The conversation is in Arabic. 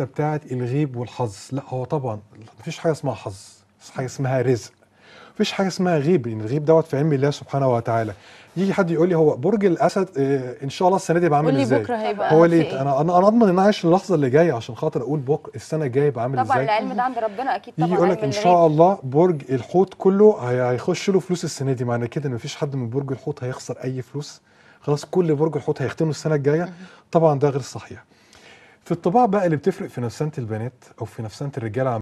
الحته بتاعت الغيب والحظ لا هو طبعا مفيش حاجه اسمها حظ مفيش حاجه اسمها رزق مفيش حاجه اسمها غيب لان يعني الغيب دوت في علم الله سبحانه وتعالى يجي حد يقول لي هو برج الاسد آه، ان شاء الله السنه دي بعمل عامل ازاي بكره هيبقى هو ليه إيه؟ انا انا اضمن ان انا عايش اللحظه اللي جايه عشان خاطر اقول بكره السنه الجايه بعمل عامل ازاي طبعا العلم ده عند ربنا اكيد طبعا يجي يقول لك ان شاء الله برج الحوت كله هيخش له فلوس السنه دي معنى كده ان مفيش حد من برج الحوت هيخسر اي فلوس خلاص كل برج الحوت هيختنوا السنه الجايه طبعا ده غير صحيح في الطباع بقى اللي بتفرق في نفسانة البنات او في نفسانة الرجاله